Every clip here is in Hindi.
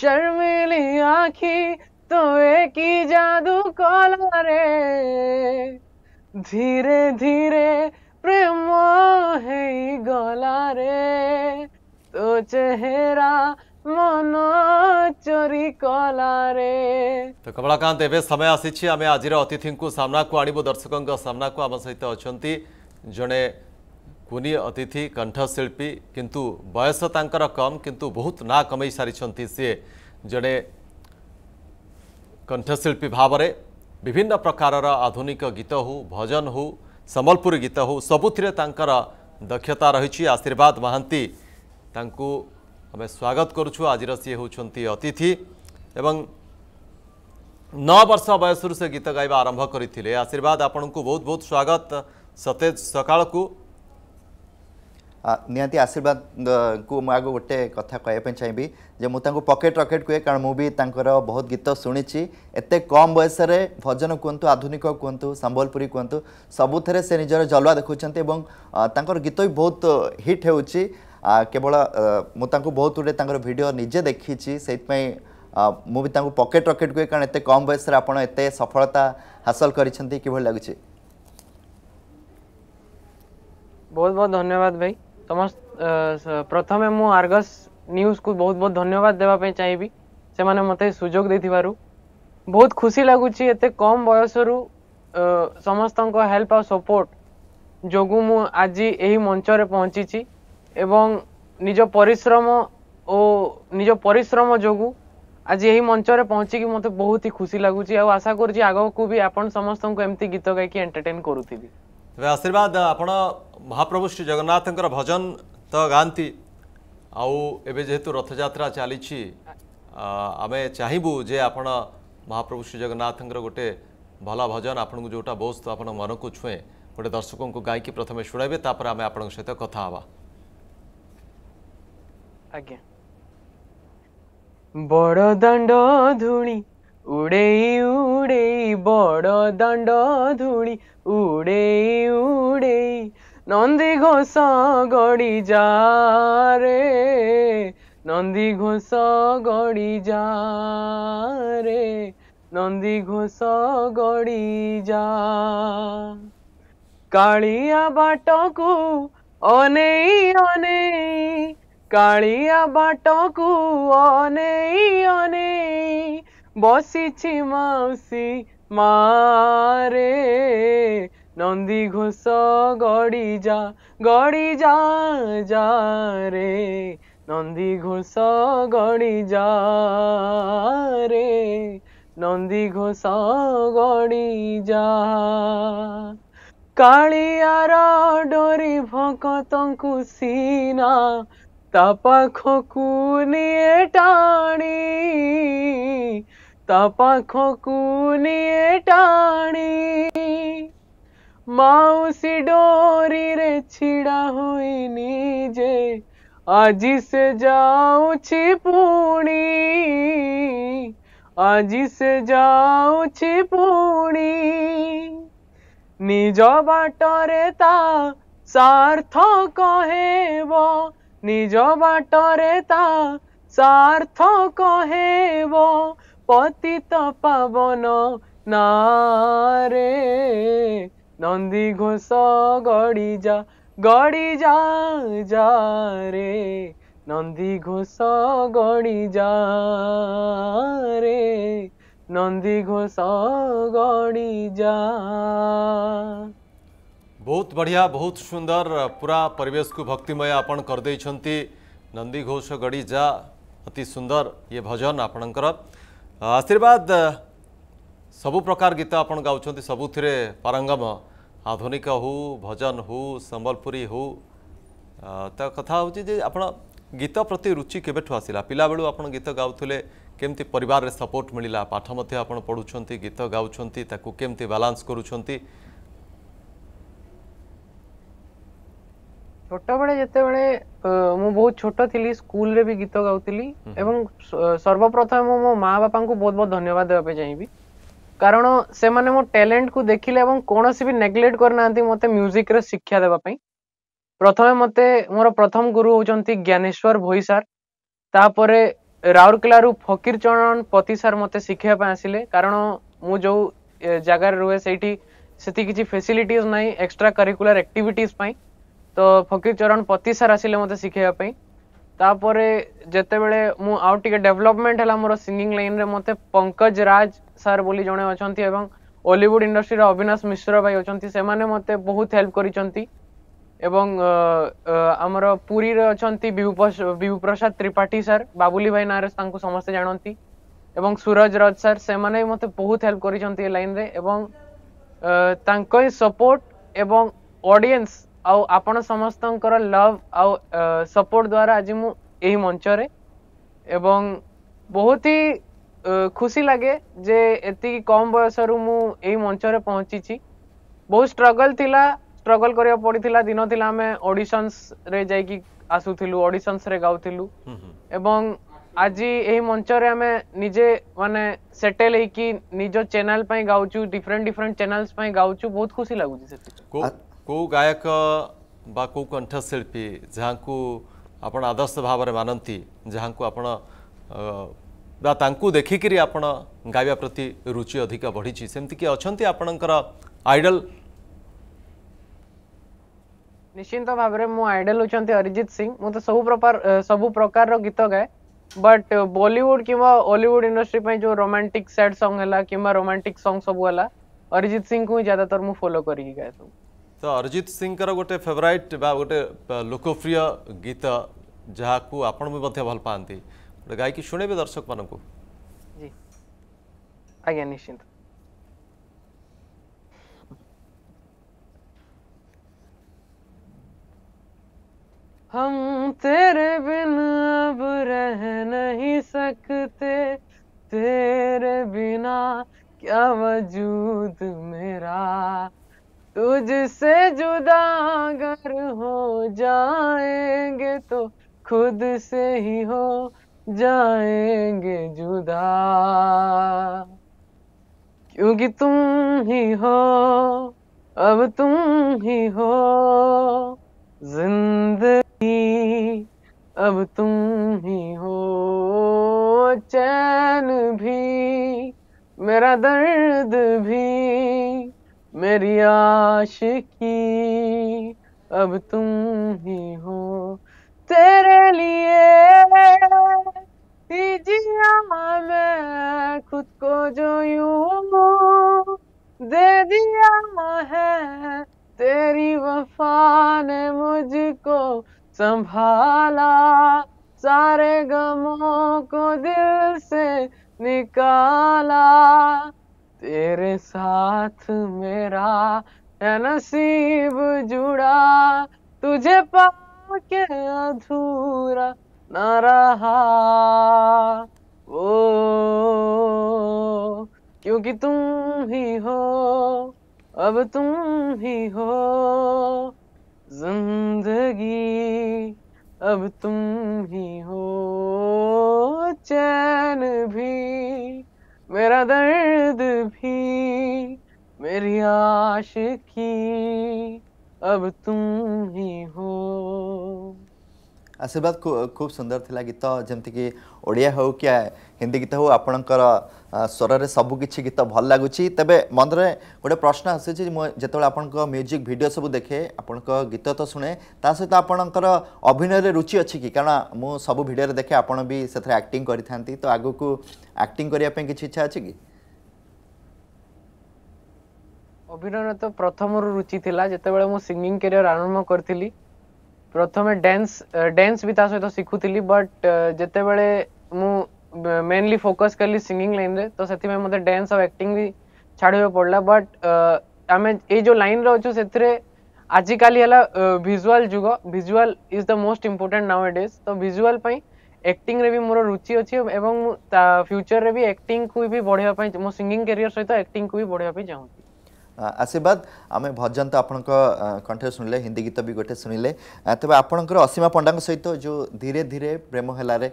शर्मिली आखी तो एक ही जादू कोला रे धीरे धीरे प्रेम है गोला रे तो चेहरा मनो चोरी कोला रे तो कपड़ा कांत एबे समय आसी छी हमें आजिर अतिथि को सामना को आनिबो दर्शकों को सामना को आम सहित अछंती जने कुनी अतिथि कंठशिल्पी किंतु बयस तर कम किंतु बहुत ना कमे सारी सी जड़े कंठशिल्पी भाव विभिन्न प्रकार आधुनिक गीत हो भजन हो समबलपुरी गीत हो सबुतिर दक्षता रही आशीर्वाद महांती हमें स्वागत करुचु आज सी होती अतिथि एवं नौ वर्ष बयस गीत गाइवा आरंभ करते आशीर्वाद आपन को बहुत बहुत स्वागत सतेज सकाल को ନିହାତି ଆଶୀର୍ବାଦକୁ ମୁଁ ଆଗ ଗୋଟେ କଥା କହିବା ପାଇଁ ଚାହିଁବି ଯେ ମୁଁ ତାଙ୍କୁ ପକେଟ୍ ରକେଟ୍ କୁହେ କାରଣ ମୁଁ ବି ତାଙ୍କର ବହୁତ ଗୀତ ଶୁଣିଛି ଏତେ କମ୍ ବୟସରେ ଭଜନ କୁହନ୍ତୁ ଆଧୁନିକ କୁହନ୍ତୁ ସମ୍ବଲପୁରୀ କୁହନ୍ତୁ ସବୁଥିରେ ସେ ନିଜର ଜଲୱା ଦେଖାଉଛନ୍ତି ଏବଂ ତାଙ୍କର ଗୀତ ବି ବହୁତ ହିଟ୍ ହେଉଛି କେବଳ ମୁଁ ତାଙ୍କୁ ବହୁତ ଗୁଡ଼ିଏ ତାଙ୍କର ଭିଡ଼ିଓ ନିଜେ ଦେଖିଛି ସେଇଥିପାଇଁ ମୁଁ ବି ତାଙ୍କୁ ପକେଟ୍ ରକେଟ୍ କୁହେ କାରଣ ଏତେ କମ୍ ବୟସରେ ଆପଣ ଏତେ ସଫଳତା ହାସଲ କରିଛନ୍ତି କିଭଳି ଲାଗୁଛି ବହୁତ ବହୁତ ଧନ୍ୟବାଦ ଭାଇ ତମ ପ୍ରଥମେ ମୁଁ ଆର୍ଗସ୍ ନ୍ୟୁଜ୍କୁ ବହୁତ ବହୁତ ଧନ୍ୟବାଦ ଦେବା ପାଇଁ ଚାହିଁବି ସେମାନେ ମୋତେ ସୁଯୋଗ ଦେଇଥିବାରୁ ବହୁତ ଖୁସି ଲାଗୁଛି ଏତେ କମ୍ ବୟସରୁ ସମସ୍ତଙ୍କ ହେଲ୍ପ ଆଉ ସପୋର୍ଟ ଯୋଗୁଁ ମୁଁ ଆଜି ଏହି ମଞ୍ଚରେ ପହଞ୍ଚିଛି ଏବଂ ନିଜ ପରିଶ୍ରମ ଓ ନିଜ ପରିଶ୍ରମ ଯୋଗୁଁ ଆଜି ଏହି ମଞ୍ଚରେ ପହଞ୍ଚିକି ମୋତେ ବହୁତ ହି ଖୁସି ଲାଗୁଛି ଆଉ ଆଶା କରୁଛି ଆଗକୁ ବି ଆପଣ ସମସ୍ତଙ୍କୁ ଏମିତି ଗୀତ ଗାଇକି ଏଣ୍ଟରଟେନ୍ କରୁଥିବି তবে আশীর্বাদ আপনার মহাপ্রভু শ্রী জগন্নাথঙ্কর ভজন তো গাঁতি আউ এবে যেহেতু রথযাত্রা চালিছি আমি চাহিবু যে আপনার মহাপ্রভু শ্রী জগন্নাথঙ্কর গোটে ভাল ভজন আপনার যেটা বহুত আপনার মনকু ছুঁয়ে গোটে দর্শক গাইকি প্রথমে শুণাইবে তাপরে আমি আপনার সহ কথা হওয়া আজ্ঞা বড় দণ্ড ধূলি উড়েই উড়েই বড় দণ্ড ধূলি উড়ে উড়ে নন্দী ঘোষ গড়ি যা রে নন্দী ঘোষ গড়ি যা রে নন্দী ঘোষ গড়ি যা কালিয়া বাটকু অনেই অনেই কালিয়া বাটকু অনেই অনেই বসিছি মাউসী মারে নন্দী ঘোষ গড়ি যা গড়ি যা যা রে নন্দী ঘোষ গড়ি যা রে নন্দী ঘোষ গড়ি যা কালিয়ার ডোরি ভকতঙ্কু সিনা তা পাখকু নিয়ে টাণী तपाखो तो कूनिए टाणी माउसी डोरी रे छिड़ा हुई नीजे आज से जाऊं छिपूणी आज से जाऊं छिपूणी निज बाटरे ता सार्थ कहेब निज बाटरे ता सार्थ कहेब পতিত পাবন নারে নন্দী ঘোষ গড়ি যা গড়ি যা যা রে নন্দী ঘোষ গড়ি যা রে নন্দী ঘোষ গড়ি যা ବହୁତ ବଢ଼ିଆ ବହୁତ ସୁନ୍ଦର ପୁରା ପରିବେଶକୁ ଭକ୍ତିମୟ ଆପଣ କରିଦେଇଛନ୍ତି ନନ୍ଦୀ ଘୋଷ ଗଡ଼ିଜା ଅତି ସୁନ୍ଦର ଇଏ ଭଜନ ଆପଣଙ୍କର आशीर्वाद सब प्रकार गीत आप गाँव सबुति पारंगम आधुनिक हो भजन हो संबलपुरी हो ता कथा हूँ आप गीत प्रति रुचि केवठू आसला पिलाबू आप गीत गाँले केमती परिवार सपोर्ट मिलला पाठ मध्य पढ़ु गीत गाँव केमती बालांस करुँच छोट बड़े जिते बड़े मुझे बहुत छोटी स्कूल रे भी गीत गाँवी एवं सर्वप्रथम मो माँ बापा को बहुत बहुत धन्यवाद देवाई चाहिए कारण से मैंने मो टैलेंट को देखिले एवं कौन सी नेग्लेक्ट करना मत म्यूजिक रे शिक्षा देवाई प्रथम मत मोर प्रथम गुरु हूँ ज्ञानेश्वर भोई सार तापर राउरकेलार फकीर चरण पति सार मत शिखापी आसिले कारण मुझे जगार रुहे से किसी फैसिलिटीज ना एक्सट्रा करिकुलर एक्टिविटीज एक्टिट ତ ଫକୀର ଚରଣ ପତି ସାର୍ ଆସିଲେ ମୋତେ ଶିଖେଇବା ପାଇଁ ତାପରେ ଯେତେବେଳେ ମୁଁ ଆଉ ଟିକେ ଡେଭଲପମେଣ୍ଟ ହେଲା ମୋର ସିଙ୍ଗିଂ ଲାଇନ୍ରେ ମୋତେ ପଙ୍କଜ ରାଜ ସାର୍ ବୋଲି ଜଣେ ଅଛନ୍ତି ଏବଂ ଓଲିଉଡ଼ ଇଣ୍ଡଷ୍ଟ୍ରିର ଅବିନାଶ ମିଶ୍ର ଭାଇ ଅଛନ୍ତି ସେମାନେ ମୋତେ ବହୁତ ହେଲ୍ପ କରିଛନ୍ତି ଏବଂ ଆମର ପୁରୀରେ ଅଛନ୍ତି ବିଭୁପ୍ରସାଦ ତ୍ରିପାଠୀ ସାର୍ ବାବୁଲି ଭାଇ ନାଁରେ ତାଙ୍କୁ ସମସ୍ତେ ଜାଣନ୍ତି ଏବଂ ସୁରଜ ରଜ ସାର୍ ସେମାନେ ବି ମୋତେ ବହୁତ ହେଲ୍ପ କରିଛନ୍ତି ଏ ଲାଇନ୍ରେ ଏବଂ ତାଙ୍କ ହିଁ ସପୋର୍ଟ ଏବଂ ଅଡ଼ିଏନ୍ସ ଆଉ ଆପଣ ସମସ୍ତଙ୍କର ଲଭ୍ ଆଉ ସପୋର୍ଟ ଦ୍ୱାରା ଆଜି ମୁଁ ଏହି ମଞ୍ଚରେ ଏବଂ ବହୁତ ହି ଖୁସି ଲାଗେ ଯେ ଏତିକି କମ୍ ବୟସରୁ ମୁଁ ଏହି ମଞ୍ଚରେ ପହଞ୍ଚିଛି ବହୁତ ଷ୍ଟ୍ରଗଲ୍ ଥିଲା ଷ୍ଟ୍ରଗଲ୍ କରିବାକୁ ପଡ଼ିଥିଲା ଦିନ ଥିଲା ଆମେ ଅଡ଼ିସନ୍ସରେ ଯାଇକି ଆସୁଥିଲୁ ଅଡ଼ିସନ୍ସରେ ଗାଉଥିଲୁ ଏବଂ ଆଜି ଏହି ମଞ୍ଚରେ ଆମେ ନିଜେ ମାନେ ସେଟେଲ୍ ହେଇକି ନିଜ ଚ୍ୟାନେଲ୍ ପାଇଁ ଗାଉଛୁ ଡିଫରେଣ୍ଟ ଡିଫରେଣ୍ଟ ଚ୍ୟାନେଲ୍ସ ପାଇଁ ଗାଉଛୁ ବହୁତ ଖୁସି ଲାଗୁଛି ସେଥିପାଇଁ कौ गायक कौ कंठशिल्पी जहाँ को आप आदर्श भाव में मानती जहाँ को आपत देखिकी आप गाया प्रति रुचि अधिक बढ़ी सेमती किए अच्छा आपणकर आइडल निश्चिंत भाव में मुझे आइडल होती अरिजित सिंह मुझे तो सब प्रकार सब प्रकार गीत गाए बट बॉलीवुड किंवा ओलीवुड इंडस्ट्री पे जो रोमांटिक सैड सॉन्ग है कि रोमांटिक सॉन्ग सब अरिजित सिंह को ज्यादातर मुझे फॉलो करी गाए सब तो अरिजित सिंह गोटे फेवरेट बा गोटे लोकप्रिय गीत जहाँ को आप गायक शुणे दर्शक मान को हम तेरे बिन अब रह नहीं सकते तेरे बिना क्या वजूद मेरा तुझसे जुदा अगर हो जाएंगे तो खुद से ही हो जाएंगे जुदा क्योंकि तुम ही हो अब तुम ही हो जिंदगी अब तुम ही हो चैन भी मेरा दर्द भी मेरी आश की अब तुम ही हो तेरे लिए जिया मैं खुद को जो यू दे दिया है तेरी वफा ने मुझको संभाला सारे गमों को दिल से निकाला तेरे साथ मेरा नसीब जुड़ा तुझे पाके अधूरा न रहा वो क्योंकि तुम ही हो अब तुम ही हो जिंदगी अब तुम ही हो चैन भी मेरा दर्द भी मेरी आशिकी अब तुम ही हो ଆଶୀର୍ବାଦ ଖୁବ୍ ସୁନ୍ଦର ଥିଲା ଗୀତ ଯେମିତିକି ଓଡ଼ିଆ ହେଉ କି ହିନ୍ଦୀ ଗୀତ ହେଉ ଆପଣଙ୍କର ସ୍ୱରରେ ସବୁକିଛି ଗୀତ ଭଲ ଲାଗୁଛି ତେବେ ମନରେ ଗୋଟେ ପ୍ରଶ୍ନ ଆସୁଛି ମୁଁ ଯେତେବେଳେ ଆପଣଙ୍କ ମ୍ୟୁଜିକ୍ ଭିଡ଼ିଓ ସବୁ ଦେଖେ ଆପଣଙ୍କ ଗୀତ ତ ଶୁଣେ ତା ସହିତ ଆପଣଙ୍କର ଅଭିନୟରେ ରୁଚି ଅଛି କି କାରଣ ମୁଁ ସବୁ ଭିଡ଼ିଓରେ ଦେଖେ ଆପଣ ବି ସେଥିରେ ଆକ୍ଟିଂ କରିଥାନ୍ତି ତ ଆଗକୁ ଆକ୍ଟିଂ କରିବା ପାଇଁ କିଛି ଇଚ୍ଛା ଅଛି କି ଅଭିନୟରେ ତ ପ୍ରଥମରୁ ରୁଚି ଥିଲା ଯେତେବେଳେ ମୁଁ ସିଙ୍ଗିଂ କ୍ୟାରିୟର ଆରମ୍ଭ କରିଥିଲି प्रथम डांस डैन्स भी सहित शिखुली बट जिते बड़े मु मेनली फोकस कली सिंगिंग लाइन में तो से मतलब डांस और एक्टिंग भी छाड़े पड़ा बट आम ये जो लाइन रे अच्छे से आजिकल है भिजुआल जुग visual is the most important nowadays तो भिजुआल एक्टिंग रे भी मोर रुचि अच्छे फ्यूचर रे भी एक्टिंग को भी बढ़ावाई मो सिंगिंग कैरियर सहित एक्टिंग को भी बढ़ावाई चाहती आशीर्वाद आम भजन तो आपण कंठ शुणिले हिंदी गीत भी गोटे शुणिले तेज आपणकर असीमा पंडा सहित जो धीरे धीरे प्रेम हेलार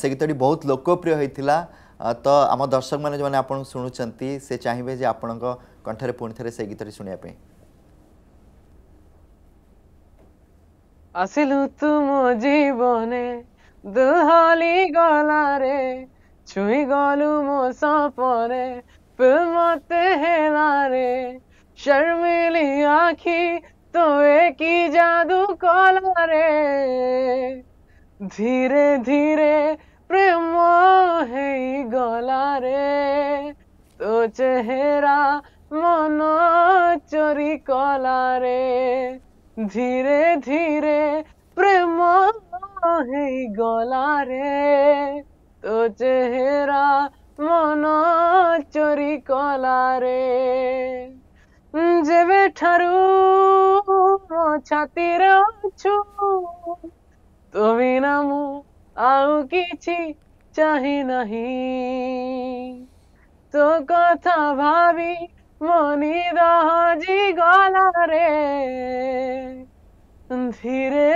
से गीतटी बहुत लोकप्रिय होता तो आम दर्शक मैंने जो आपको शुणुंट से चाहिए जे आपण कंठर पुणी थे से गीतटी शुणापी আসিলু তুম জীবনে দুহালি গলারে ছুঁই গলু মো সপনে मत है नारे शर्मिली आखी तो एक ही जादू को लारे धीरे धीरे प्रेमो है गोला रे तो चेहरा मनो चोरी कोला रे धीरे धीरे प्रेमो है गोला रे तो चेहरा মন চরি কলারে যে বেঠারু ଛାତିର ଅଛୁ ତୋ ବିନା ମୁଁ ଆଉ କିଛି ଚାହିଁ ନାହିଁ ତୋ କଥା ଭାବି ମୋ ନିଦ ହଜିଗଲା ରେ ଧୀରେ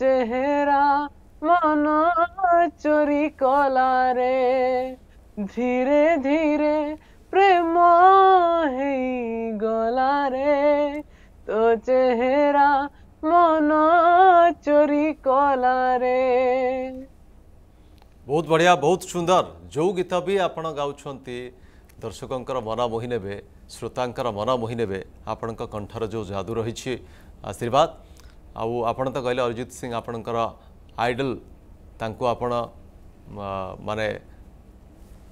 চেহারা মন চুরি কলারে ধীরে ধীরে প্রেম হেই গলারে তো চেহারা মন চুরি কলারে ବହୁତ ବଢ଼ିଆ ବହୁତ ସୁନ୍ଦର ଯେଉଁ ଗୀତ ବି ଆପଣ ଗାଉଛନ୍ତି ଦର୍ଶକଙ୍କର ମନ ମୋହି ନେବେ ଶ୍ରୋତାଙ୍କର ମନ ମୋହି ନେବେ ଆପଣଙ୍କ କଣ୍ଠର ଯେଉଁ ଯାଦୁ ରହିଛି ଆଶୀର୍ବାଦ ଆଉ ଆପଣ ତ କହିଲେ ଅରିଜିତ ସିଂ ଆପଣଙ୍କର ଆଇଡଲ୍ ତାଙ୍କୁ ଆପଣ ମାନେ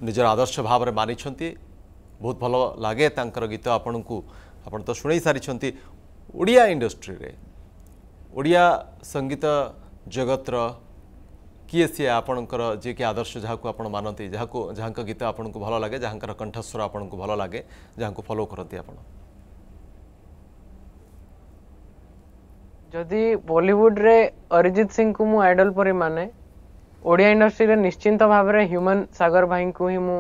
ନିଜର ଆଦର୍ଶ ଭାବରେ ମାନିଛନ୍ତି ବହୁତ ଭଲ ଲାଗେ ତାଙ୍କର ଗୀତ ଆପଣଙ୍କୁ ଆପଣ ତ ଶୁଣେଇ ସାରିଛନ୍ତି ଓଡ଼ିଆ ଇଣ୍ଡଷ୍ଟ୍ରିରେ ଓଡ଼ିଆ ସଙ୍ଗୀତ ଜଗତର କିଏ ସିଏ ଆପଣଙ୍କର ଯିଏକି ଆଦର୍ଶ ଯାହାକୁ ଆପଣ ମାନନ୍ତି ଯାହାକୁ ଯାହାଙ୍କ ଗୀତ ଆପଣଙ୍କୁ ଭଲ ଲାଗେ ଯାହାଙ୍କର କଣ୍ଠସ୍ୱର ଆପଣଙ୍କୁ ଭଲ ଲାଗେ ଯାହାଙ୍କୁ ଫଲୋ କରନ୍ତି ଆପଣ जदि बॉलीवुड रे अरिजित सिंह को मु आइडल पर माने ओडिया इंडस्ट्री रे निश्चिंत भाव रे ह्यूमन सागर भाई को ही मु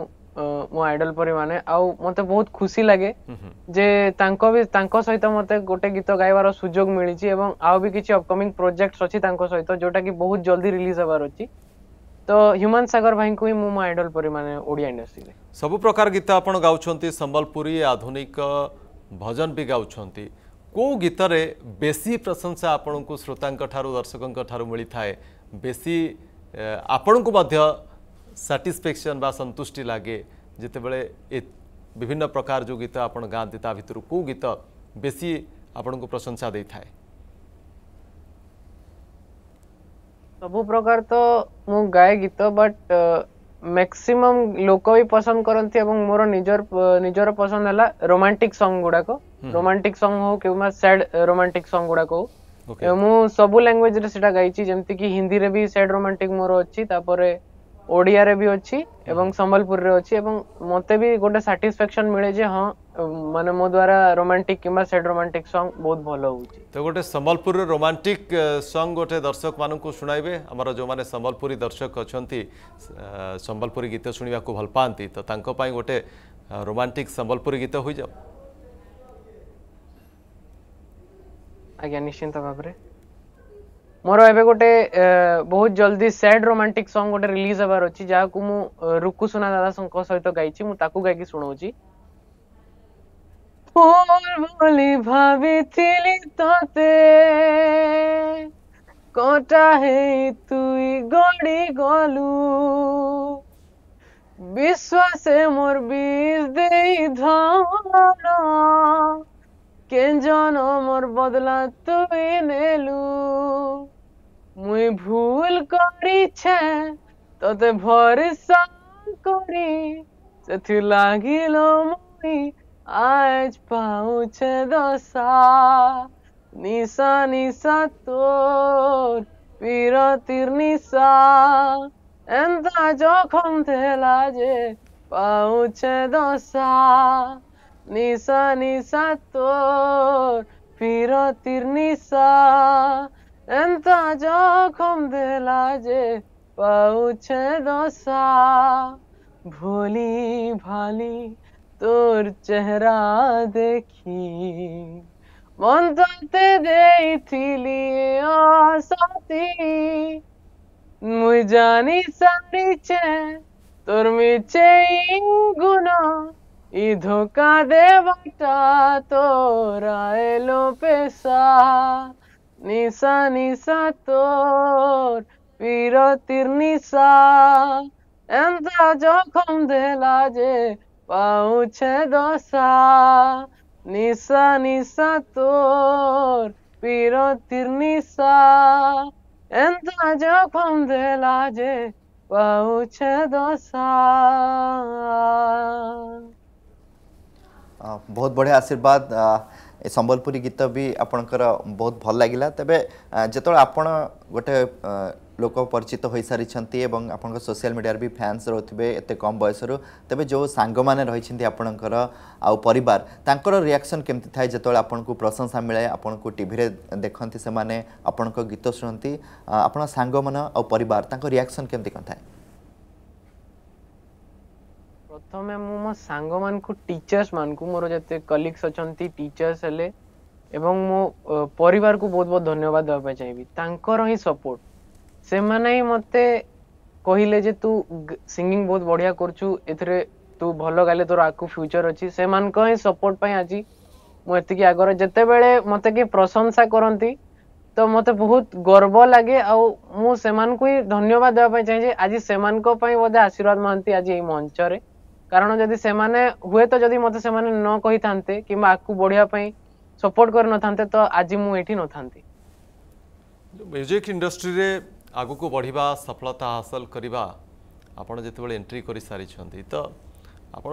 मु आइडल परे माने आ मते बहुत खुशी लागे हम्म, हम्म। जे तांको भी तांको सहित मते गोटे गीत गाइबार सुजोग मिली छी एवं आ भी किछ अपकमिंग प्रोजेक्ट्स अछि तांको सहित जोटा कि बहुत जल्दी रिलीज होबार अछि तो ह्यूमन सागर भाई को ही मु आइडल परे माने ओडिया इंडस्ट्री रे सब प्रकार गीत आपण गाउछंती संबलपुरी आधुनिक भजन भी गाउछंती कौ गीत बेसी प्रशंसा आपण को श्रोता दर्शकों ठारू मिली थाए बेसी आपण को मध्य सैटिस्फेक्शन सतुष्टि लगे जितेबले विभिन्न प्रकार जो गीत आप गाँव भितर कौ गीत बेस आपण को प्रशंसा दे थाए सब प्रकार तो मु गाए गीत बट ମ୍ୟାକ୍ସିମମ୍ ଲୋକ ବି ପସନ୍ଦ କରନ୍ତି ଏବଂ ମୋର ନିଜର ନିଜର ପସନ୍ଦ ହେଲା ରୋମାଣ୍ଟିକ ସଙ୍ଗ ଗୁଡାକ ରୋମାଣ୍ଟିକ ସଙ୍ଗ ହଉ କିମ୍ବା ସ୍ୟାଡ୍ ରୋମାଣ୍ଟିକ ସଙ୍ଗ ଗୁଡାକ ହଉ ମୁଁ ସବୁ ଲାଙ୍ଗୁଏଜରେ ସେଟା ଗାଇଛି ଯେମିତିକି ହିନ୍ଦୀରେ ବି ସ୍ୟାଡ୍ ରୋମାଣ୍ଟିକ ମୋର ଅଛି ତାପରେ ଓଡ଼ିଆରେ ବି ଅଛି ଏବଂ ସମ୍ବଲପୁରରେ ଅଛି ଏବଂ ମତେ ବି ଗୋଟେ ସାଟିସ୍ଫାକ୍ସନ ମିଳେ ଯେ ହଁ ମାନେ ମୋ ଦ୍ୱାରା ରୋମାଣ୍ଟିକ କିମ୍ବା ସେଡ୍ ରୋମାଣ୍ଟିକ ସଙ୍ଗ ବହୁତ ଭଲ ହେଉଛି ତ ଗୋଟେ ସମ୍ବଲପୁରର ରୋମାଣ୍ଟିକ ସଙ୍ଗ ଗୋଟେ ଦର୍ଶକମାନଙ୍କୁ ଶୁଣାଇବେ ଆମର ଯେଉଁମାନେ ସମ୍ବଲପୁରୀ ଦର୍ଶକ ଅଛନ୍ତି ସମ୍ବଲପୁରୀ ଗୀତ ଶୁଣିବାକୁ ଭଲ ପାଆନ୍ତି ତ ତାଙ୍କ ପାଇଁ ଗୋଟେ ରୋମାଣ୍ଟିକ ସମ୍ବଲପୁରୀ ଗୀତ ହୋଇଯାଉ ଆଜ୍ଞା ନିଶ୍ଚିନ୍ତ ଭାବରେ ମୋର ଏବେ ଗୋଟେ ବହୁତ ଜଲ୍ଦି ସ୍ୟାଡ୍ ରୋମାଣ୍ଟିକ ସଙ୍ଗ ଗୋଟେ ରିଲିଜ ହେବାର ଅଛି ଯାହାକୁ ମୁଁ ରୁକୁସୁନା ଦାଦାଙ୍କ ସହିତ ଗାଇଛି ମୁଁ ତାକୁ ଗାଇକି ଶୁଣଉଛି মোর বলি ভাবিছিলি তোতে কটা হে তুই গড়ি গলু বিশ্বাসে মোর বিষ দেই ধন কেন জন মোর বদলা তুই নেলু মুই ভুল করিছে তোতে ভরসা করি সেথি লাগিল মুই আজ पहुँच দশা নিশা নিশা তোর বিরতির নিশা এন্তা যখন থেলা যে পাউছে দশা নিশা নিশা তোর বিরতির নিশা এন্তা যখন থেলা যে পাউছে দশা ভোলি ভালি তোর চেহারা দেখি মন তোতে দেইথিলি আসতি মুই জানি সারিছে তোর মিছে গুণ ই ধোকা দেবটা তোর এলো পেশা নিশা নিশা তোর পিরতির নিশা এমতা যখন দেলা যে পাউছে দশা নিশা নিশা তোর পিরতির নিশা এন্তা যখন দেলা যে পাউছে দশা ବହୁତ ବଢ଼ିଆ ଆଶୀର୍ବାଦ ଏ ସମ୍ବଲପୁରୀ ଗୀତ ବି ଆପଣଙ୍କର ବହୁତ ଭଲ ଲାଗିଲା ତେବେ ଯେତେବେଳେ ଆପଣ ଗୋଟେ ଲୋକ ପରିଚିତ ହୋଇସାରିଛନ୍ତି ଏବଂ ଆପଣଙ୍କ ସୋସିଆଲ୍ ମିଡ଼ିଆରେ ବି ଫ୍ୟାନ୍ସ ରହୁଥିବେ ଏତେ କମ୍ ବୟସରୁ ତେବେ ଯେଉଁ ସାଙ୍ଗମାନେ ରହିଛନ୍ତି ଆପଣଙ୍କର ଆଉ ପରିବାର ତାଙ୍କର ରିଆକ୍ସନ୍ କେମିତି ଥାଏ ଯେତେବେଳେ ଆପଣଙ୍କୁ ପ୍ରଶଂସା ମିଳେ ଆପଣଙ୍କୁ ଟିଭିରେ ଦେଖନ୍ତି ସେମାନେ ଆପଣଙ୍କ ଗୀତ ଶୁଣନ୍ତି ଆପଣ ସାଙ୍ଗମାନେ ଆଉ ପରିବାର ତାଙ୍କ ରିଆକ୍ସନ୍ କେମିତି କ'ଣ ଥାଏ ପ୍ରଥମେ ମୁଁ ମୋ ସାଙ୍ଗମାନଙ୍କୁ ଟିଚର୍ସମାନଙ୍କୁ ମୋର ଯେତେ କଲିଗ୍ସ ଅଛନ୍ତି ଟିଚର୍ସ ହେଲେ ଏବଂ ମୋ ପରିବାରକୁ ବହୁତ ବହୁତ ଧନ୍ୟବାଦ ଦେବା ପାଇଁ ଚାହିଁବି ତାଙ୍କର ହିଁ ସପୋର୍ଟ ସେମାନେ ହିଁ ମତେ କହିଲେ ଯେ ତୁ ସିଙ୍ଗିଂ ବହୁତ ବଢିଆ କରୁଛୁ ଏଥିରେ ତୁ ଭଲ ଗାଇଲେ ତୋର ଆଗକୁ ଫ୍ୟୁଚର ଅଛି ସେମାନଙ୍କ ହିଁ ସପୋର୍ଟ ପାଇଁ ଆଜି ମୁଁ ଏତିକି ଆଗରେ ଯେତେବେଳେ ମତେ କିଏ ପ୍ରଶଂସା କରନ୍ତି ତ ମତେ ବହୁତ ଗର୍ବ ଲାଗେ ଆଉ ମୁଁ ସେମାନଙ୍କୁ ହିଁ ଧନ୍ୟବାଦ ଦେବା ପାଇଁ ଚାହେଁ ଯେ ଆଜି ସେମାନଙ୍କ ପାଇଁ ବୋଧେ ଆଶୀର୍ବାଦ ମହାନ୍ତି ଆଜି ଏଇ ମଞ୍ଚରେ କାରଣ ଯଦି ସେମାନେ ହୁଏତ ଯଦି ମତେ ସେମାନେ ନ କହିଥାନ୍ତେ କିମ୍ବା ଆଗକୁ ବଢିବା ପାଇଁ ସପୋର୍ଟ କରିନଥାନ୍ତେ ତ ଆଜି ମୁଁ ଏଠି ନଥାନ୍ତି ମ୍ୟୁଜିକ୍ ଇଣ୍ଡଷ୍ଟ୍ରିରେ ଆଗକୁ ବଢ଼ିବା ସଫଳତା ହାସଲ କରିବା ଆପଣ ଯେତେବେଳେ ଏଣ୍ଟ୍ରି କରିସାରିଛନ୍ତି ତ ଆପଣ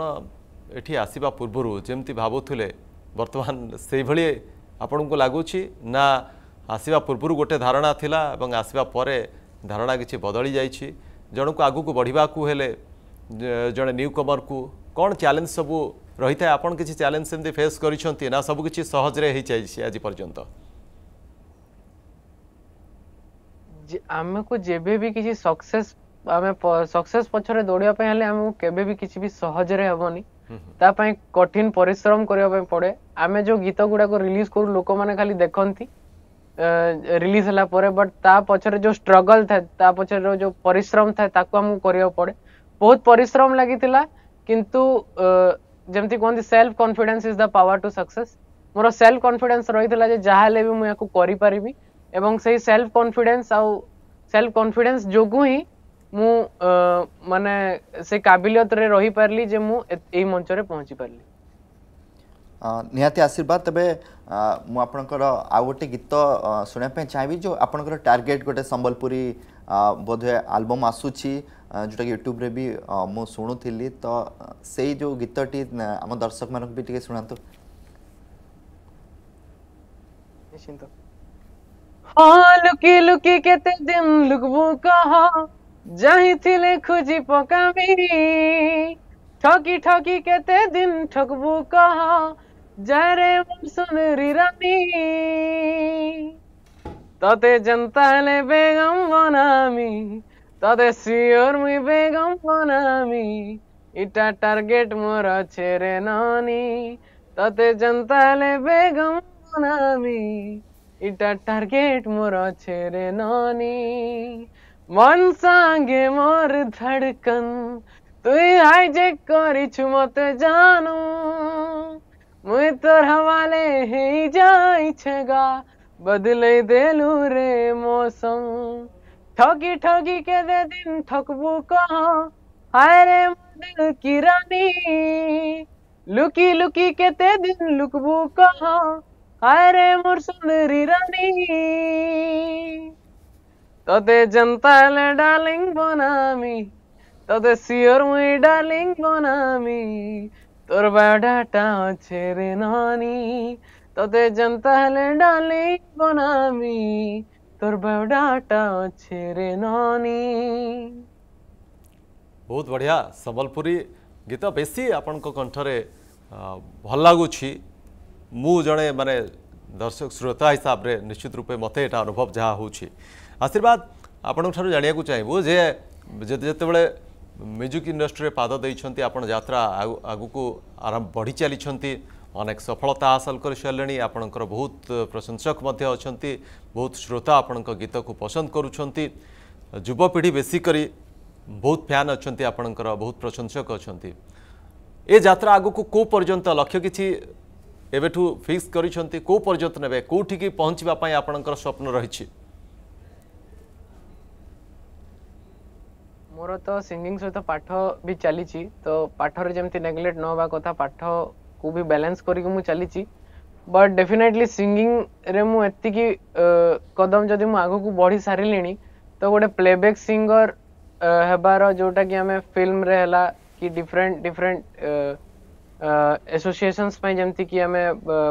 ଏଠି ଆସିବା ପୂର୍ବରୁ ଯେମିତି ଭାବୁଥିଲେ ବର୍ତ୍ତମାନ ସେଇଭଳି ଆପଣଙ୍କୁ ଲାଗୁଛି ନା ଆସିବା ପୂର୍ବରୁ ଗୋଟେ ଧାରଣା ଥିଲା ଏବଂ ଆସିବା ପରେ ଧାରଣା କିଛି ବଦଳି ଯାଇଛି ଜଣକୁ ଆଗକୁ ବଢ଼ିବାକୁ ହେଲେ ଜଣେ ନ୍ୟୁ କମର୍କୁ କ'ଣ ଚ୍ୟାଲେଞ୍ଜ ସବୁ ରହିଥାଏ ଆପଣ କିଛି ଚ୍ୟାଲେଞ୍ଜ ସେମିତି ଫେସ୍ କରିଛନ୍ତି ନା ସବୁକିଛି ସହଜରେ ହୋଇଯାଇଛି ଆଜି ପର୍ଯ୍ୟନ୍ତ ଆମକୁ ଯେବେ ବି କିଛି ସକ୍ସେସ୍ ଆମେ ସକ୍ସେସ୍ ପଛରେ ଦୌଡ଼ିବା ପାଇଁ ହେଲେ ଆମକୁ କେବେ ବି କିଛି ବି ସହଜରେ ହେବନି ତା ପାଇଁ କଠିନ ପରିଶ୍ରମ କରିବା ପାଇଁ ପଡ଼େ ଆମେ ଯୋଉ ଗୀତ ଗୁଡ଼ାକ ରିଲିଜ୍ କରୁ ଲୋକମାନେ ଖାଲି ଦେଖନ୍ତି ରିଲିଜ୍ ହେଲା ପରେ ବଟ୍ ତା ପଛରେ ଯୋଉ ଷ୍ଟ୍ରଗଲ୍ ଥାଏ ତା ପଛରେ ଯୋଉ ପରିଶ୍ରମ ଥାଏ ତାକୁ ଆମକୁ କରିବାକୁ ପଡ଼େ ବହୁତ ପରିଶ୍ରମ ଲାଗିଥିଲା କିନ୍ତୁ ଯେମିତି କୁହନ୍ତି self confidence is the power to success ମୋର ସେଲ୍ଫ କନଫିଡେନ୍ସ ରହିଥିଲା ଯେ ଯାହା ହେଲେ ବି ମୁଁ ୟାକୁ କରିପାରିବି এবং ସେଇ ସେଲ୍ଫ କନଫିଡେନ୍ସ ଆଉ ସେଲ୍ଫ କନଫିଡେନ୍ସ ଯୋଗୁଁ ହିଁ ମୁଁ ମାନେ ସେ କାବିଲିୟତରେ ରହିପାରିଲି ଯେ ମୁଁ ଏଇ ମଞ୍ଚରେ ପହଞ୍ଚି ପାରିଲି ନିହାତି ଆଶୀର୍ବାଦ ତେବେ ମୁଁ ଆପଣଙ୍କର ଆଉ ଗୋଟେ ଗୀତ ଶୁଣିବା ପାଇଁ ଚାହିଁବି ଯେଉଁ ଆପଣଙ୍କର ଟାର୍ଗେଟ୍ ଗୋଟେ ସମ୍ବଲପୁରୀ ବୋଧେ ଆଲବମ୍ ଆସୁଛି ଯେଉଁଟାକି ୟୁଟ୍ୟୁବ୍ରେ ବି ମୁଁ ଶୁଣୁଥିଲି ତ ସେଇ ଯେଉଁ ଗୀତଟି ଆମ ଦର୍ଶକମାନଙ୍କୁ ବି ଟିକେ ଶୁଣାନ୍ତୁ ନିଶ୍ଚିନ୍ତ हाँ लुकी लुकी केते दिन लुकबू कहा जाही थिले खुजी पकामी ठकी ठकी केते दिन ठकबू कहा जरे सुन रिरामी तते जनता ले बेगम बनामी तते सियोर मुई बेगम बनामी इटा टार्गेट मोर छेरे नानी तते जनता ले बेगम बनामी ইটা টার্গেট মোর আছে রে ননি মন সাঙ্গে মোর ধড়কন তুই হাইজেক করিছু মতে জানু মুই তোর হওয়ালে হেই যাইছে গা বদলে দেলু রে মৌসম ठगी ठगी के दे दिन ठकबू कहा हाय रे दिल की रानी लुकी लुकी के ते दिन लुकबू कहा अरे मोर सुंदरी रानी তোতে জনতালে ডার্লিং বনামি তোতে সিওর মুই ডার্লিং বনামি তোর বায়োডাটা হচ্ছে রে নানি তোতে জনতালে ডার্লিং বনামি তোর বায়োডাটা হচ্ছে রে নানি বহুত বঢ়িয়া ସମ୍ବଲପୁରୀ ଗୀତ ବେଶୀ ଆପଣଙ୍କ କଣ୍ଠରେ ଭଲ ଲାଗୁଛି ମୁଁ ଜଣେ ମାନେ ଦର୍ଶକ ଶ୍ରୋତା ହିସାବରେ ନିଶ୍ଚିତ ରୂପେ ମୋତେ ଏଇଟା ଅନୁଭବ ଯାହା ହେଉଛି ଆଶୀର୍ବାଦ ଆପଣଙ୍କଠାରୁ ଜାଣିବାକୁ ଚାହିଁବୁ ଯେ ଯେତେବେଳେ ମ୍ୟୁଜିକ୍ ଇଣ୍ଡଷ୍ଟ୍ରିରେ ପାଦ ଦେଇଛନ୍ତି ଆପଣ ଯାତ୍ରା ଆଗକୁ ଆରମ୍ଭ ବଢ଼ି ଚାଲିଛନ୍ତି ଅନେକ ସଫଳତା ହାସଲ କରିସାରିଲେଣି ଆପଣଙ୍କର ବହୁତ ପ୍ରଶଂସକ ମଧ୍ୟ ଅଛନ୍ତି ବହୁତ ଶ୍ରୋତା ଆପଣଙ୍କ ଗୀତକୁ ପସନ୍ଦ କରୁଛନ୍ତି ଯୁବପିଢ଼ି ବେଶୀ କରି ବହୁତ ଫ୍ୟାନ୍ ଅଛନ୍ତି ଆପଣଙ୍କର ବହୁତ ପ୍ରଶଂସକ ଅଛନ୍ତି ଏ ଯାତ୍ରା ଆଗକୁ କେଉଁ ପର୍ଯ୍ୟନ୍ତ ଲକ୍ଷ୍ୟ କିଛି এবেঠু ফিক্স করেছেন কেউ পর্যন্ত নেবে কোটিকি পৌঁছবা আপনার স্বপ্ন রয়েছে ମୋର ତ ସିଙ୍ଗିଂ ସହିତ ପାଠ ବି ଚାଲିଛି ତ ପାଠରେ ଯେମିତି ନେଗ୍ଲେକ୍ଟ ନ ହେବା କଥା ପାଠକୁ ବି ବାଲାନ୍ସ କରିକି ମୁଁ ଚାଲିଛି ବଟ୍ ଡେଫିନେଟଲି ସିଙ୍ଗିଂରେ ମୁଁ ଏତିକି କଦମ ଯଦି ମୁଁ ଆଗକୁ ବଢ଼ି ସାରିଲିଣି ତ ଗୋଟେ ପ୍ଲେବ୍ୟାକ୍ ସିଙ୍ଗର ହେବାର ଯେଉଁଟାକି ଆମେ ଫିଲ୍ମରେ ହେଲା କି ଡିଫରେଣ୍ଟ ଡିଫରେଣ୍ଟ एसोसिएशन जमती कि आम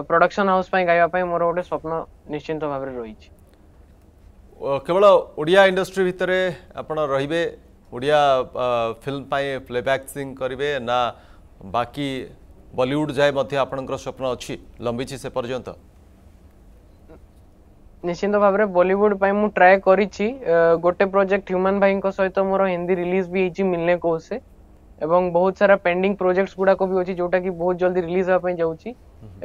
प्रडक्शन हाउस गायबाप मोर गोटे स्वप्न निश्चिंत भाव रही केवल ओडिया इंडस्ट्री भितर आप रे फिल्म प्लेबैक् सिंग करेंगे ना बाकी बॉलीवुड जाए आपंकर स्वप्न अच्छी लंबी से पर्यटन निश्चिंत भाव में बलीउड ट्राए कर गोटे प्रोजेक्ट ह्यूमन भाई सहित मोर हिंदी रिलीज भी मिलने कौ ଏବଂ ବହୁତ ସାରା ପେଣ୍ଡିଂ ପ୍ରୋଜେକ୍ଟସ୍ ଗୁଡାକ ବି ଅଛି ଯୋଉଟା କି ବହୁତ ଜଲ୍ଦି ରିଲିଜ୍ ହେବା ପାଇଁ ଯାଉଛି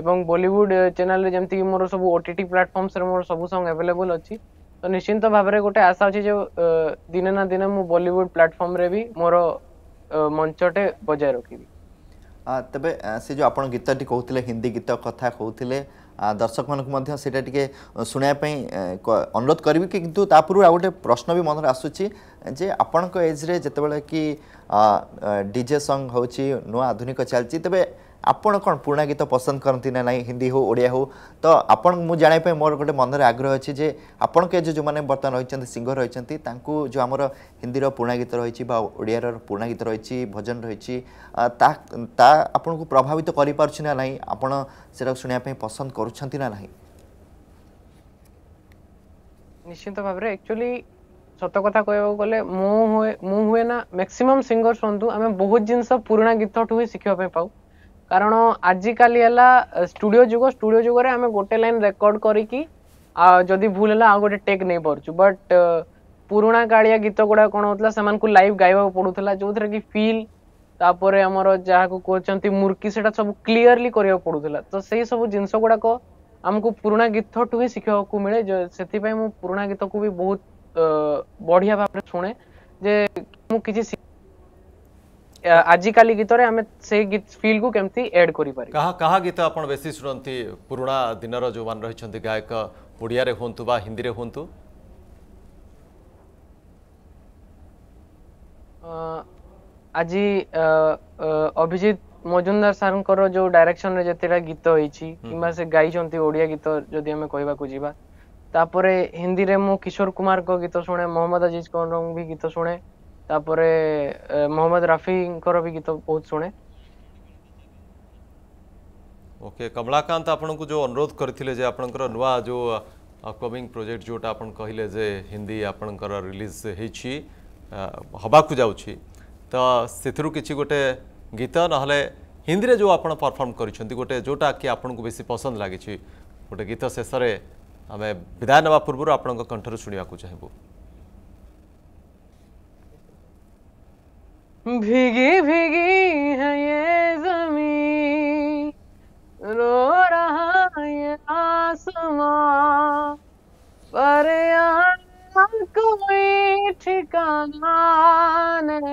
ଏବଂ ବଲିଉଡ ଚ୍ୟାନେଲରେ ଯେମିତିକି ମୋର ସବୁ ଓଟିଟି ପ୍ଲାଟଫର୍ମସରେ ମୋର ସବୁ ସଙ୍ଗ ଆଭେଲେବଲ ଅଛି ତ ନିଶ୍ଚିନ୍ତ ଭାବରେ ଗୋଟେ ଆଶା ଅଛି ଯେ ଦିନେ ନା ଦିନେ ମୁଁ ବଲିଉଡ ପ୍ଲାଟଫର୍ମରେ ବି ମୋର ମଞ୍ଚଟେ ବଜାୟ ରଖିବି ତେବେ ସେ ଯୋଉ ଆପଣ ଗୀତଟି କହୁଥିଲେ ହିନ୍ଦୀ ଗୀତ କଥା କହୁଥିଲେ ଦର୍ଶକମାନଙ୍କୁ ମଧ୍ୟ ସେଇଟା ଟିକେ ଶୁଣିବା ପାଇଁ ଅନୁରୋଧ କରିବି କିନ୍ତୁ ତା ପୂର୍ବରୁ ଆଉ ଗୋଟେ ପ୍ରଶ୍ନ ବି ମନରେ ଆସୁଛି ଯେ ଆପଣଙ୍କ ଏଜ୍ରେ ଯେତେବେଳେ କି ଡିଜେ ସଙ୍ଗ୍ ହେଉଛି ନୂଆ ଆଧୁନିକ ଚାଲିଛି ତେବେ ଆପଣ କ'ଣ ପୁରୁଣା ଗୀତ ପସନ୍ଦ କରନ୍ତି ନା ନାହିଁ ହିନ୍ଦୀ ହଉ ଓଡ଼ିଆ ହଉ ତ ଆପଣ ମୁଁ ଜାଣିବା ପାଇଁ ମୋର ଗୋଟେ ମନରେ ଆଗ୍ରହ ଅଛି ଯେ ଆପଣଙ୍କ ଏଜ୍ ଯେଉଁମାନେ ବର୍ତ୍ତମାନ ରହିଛନ୍ତି ସିଙ୍ଗର ରହିଛନ୍ତି ତାଙ୍କୁ ଯେଉଁ ଆମର ହିନ୍ଦୀର ପୁରୁଣା ଗୀତ ରହିଛି ବା ଓଡ଼ିଆର ପୁରୁଣା ଗୀତ ରହିଛି ଭଜନ ରହିଛି ତା ତା ଆପଣଙ୍କୁ ପ୍ରଭାବିତ କରିପାରୁଛି ନା ନାହିଁ ଆପଣ ସେଟାକୁ ଶୁଣିବା ପାଇଁ ପସନ୍ଦ କରୁଛନ୍ତି ନା ନାହିଁ ନିଶ୍ଚିତ ଭାବରେ ଆକ୍ଚୁଆଲି ସତ କଥା କହିବାକୁ ଗଲେ ମୁଁ ହୁଏ ମୁଁ ହୁଏ ନା ମ୍ୟାକ୍ସିମମ୍ ସିଙ୍ଗର୍ସ ହୁଅନ୍ତୁ ଆମେ ବହୁତ ଜିନିଷ ପୁରୁଣା ଗୀତଠୁ ହିଁ ଶିଖିବା ପାଇଁ ପାଉ କାରଣ ଆଜିକାଲି ହେଲା ଷ୍ଟୁଡ଼ିଓ ଯୁଗ ଷ୍ଟୁଡ଼ିଓ ଯୁଗରେ ଆମେ ଗୋଟେ ଲାଇନ୍ ରେକର୍ଡ଼ କରିକି ଯଦି ଭୁଲ ହେଲା ଆଉ ଗୋଟେ ଟେକ୍ ନେଇପାରୁଛୁ ବଟ୍ ପୁରୁଣା କାଳିଆ ଗୀତ ଗୁଡ଼ା କ'ଣ ହେଉଥିଲା ସେମାନଙ୍କୁ ଲାଇଭ୍ ଗାଇବାକୁ ପଡ଼ୁଥିଲା ଯେଉଁଥିରେ କି ଫିଲ୍ ତାପରେ ଆମର ଯାହାକୁ କହୁଛନ୍ତି ମୂର୍ତ୍ତି ସେଟା ସବୁ କ୍ଲିୟରଲି କରିବାକୁ ପଡ଼ୁଥିଲା ତ ସେଇ ସବୁ ଜିନିଷ ଗୁଡ଼ାକ ଆମକୁ ପୁରୁଣା ଗୀତଠୁ ହିଁ ଶିଖିବାକୁ ମିଳେ ସେଥିପାଇଁ ମୁଁ ପୁରୁଣା ଗୀତକୁ ବି ବହୁତ ବଢ଼ିଆ ଭାବରେ ଶୁଣେ ଯେ ମୁଁ କିଛି ଆଜିକାଲି ଗୀତରେ ଆମେ ସେଇ ଫିଲ୍କୁ କେମିତି ଏଡ୍ କରିପାରିବା କାହା କାହା ଗୀତ ଆପଣ ବେଶୀ ଶୁଣନ୍ତି ପୁରୁଣା ଦିନର ଯେଉଁମାନେ ରହିଛନ୍ତି ଗାୟକ ଓଡ଼ିଆରେ ହୁଅନ୍ତୁ ବା ହିନ୍ଦୀରେ ହୁଅନ୍ତୁ ଆଜି ଅଭିଜିତ ମଜୁମଦାର ସାର୍ଙ୍କର ଯୋଉ ଡାଇରେକ୍ସନରେ ଯେତେଟା ଗୀତ ହେଇଛି କିମ୍ବା ସେ ଗାଇଛନ୍ତି ଓଡ଼ିଆ ଗୀତ ଯଦି ଆମେ କହିବାକୁ ଯିବା ତାପରେ ହିନ୍ଦୀରେ ମୁଁ କିଶୋର କୁମାରଙ୍କ ଗୀତ ଶୁଣେ ମହମ୍ମଦ ଅଜିଜଙ୍କର ବି ଗୀତ ଶୁଣେ तापर मोहम्मद रफी भी गीत बहुत शुणे ओके okay, कमलाकांत आपको जो अनुरोध करते आपंकर नुआ जो अपकमिंग प्रोजेक्ट जोटा आप कहले हिंदी आप रिलीज होगा तो से जा गोटे गीत ना हिंदी जो आप परफर्म कर गोटे जोटा कि आपको बेस पसंद लगी गोटे गीत शेष विदाय ना पूर्व आपण कंठर शुणा को चाहबू भीगी भीगी है ये जमी रो रहा ये आसमां पर यहाँ कोई ठिकाना नहीं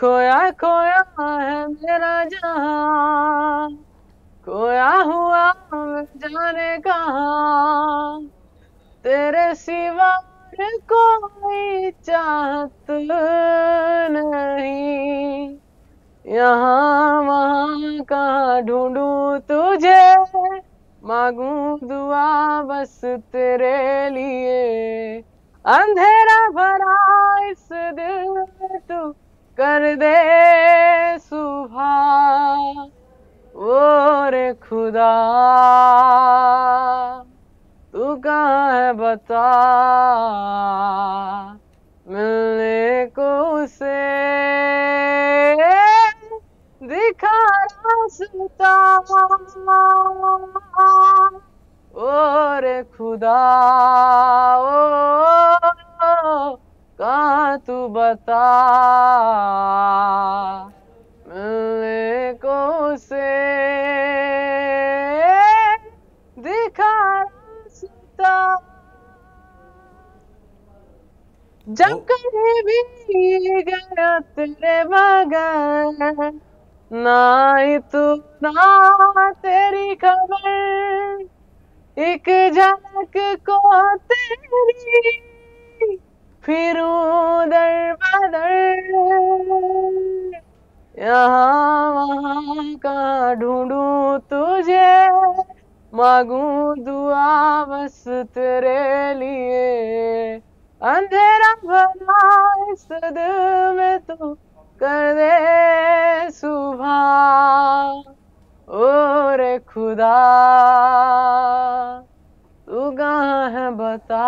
खोया खोया है मेरा जहां खोया हुआ जाने कहा तेरे सिवा कोई चाहत नहीं यहाँ वहाँ कहाँ ढूंढू तुझे मांगू दुआ बस तेरे लिए अंधेरा भरा इस दिल तू कर दे सुबह वो रे खुदा तू कहाँ है बता मिलने को से दिखा रास्ता ओ खुदा ओ कहाँ तू बता मिलने को से जब कहीं भी गया तेरे बगैर ना तू ना तेरी खबर एक झलक को तेरी फिर उधर बदर यहाँ वहाँ का ढूंढू तुझे मांगू दुआ बस तेरे लिए अंधेरा भरा इस दिल में तू तो कर दे सुबह ओ रे खुदा तू कहाँ है बता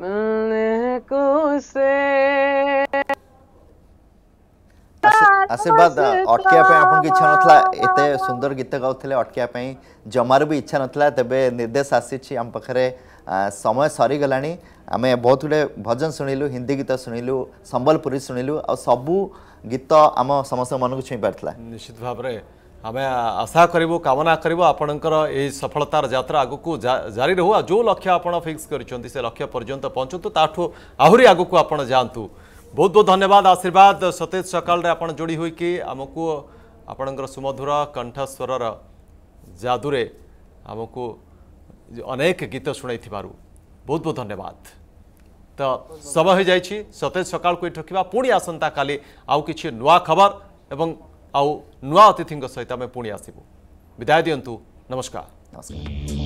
मिलने को से आशीर्वाद अटकवा की इच्छा नाला एत सुंदर गीत गाँव अटकवा जमार भी इच्छा नाला तेज निर्देश आसी आम पाखे समय सरिगलामे बहुत गुड भजन शुल हिन्दी गीत सुन संबलपुरी सुलु आ सब गीत आम समस मनको छुइँ पारिला निश्चित भाव भावे आशा कि कामना आपण्लो सफलतार जात आगको जारी जो लक्ष्य आउँछ फिक्स गरिन्छ लक्ष्य पर्यन्त पहचतु तार ठु आग जाँतु बहुत बहुत धन्यवाद आशीर्वाद सतेज सकाल आोडिहुकि को आपण सुमधुर कन्ठस्वर जादुएर को অনেক গীত শুনাইবার বহুত বহুত ধন্যবাদ তো সময় হয়ে যাই সতেজ সকাল এটি রক্ষা পুঁ আসন্তা কালি আউ কিছু নূয়া খবর এবং আউ নূয়া অতিথি সহ আমি পুঁ আসবু বিদায় দিও নমস্কার নমস্কার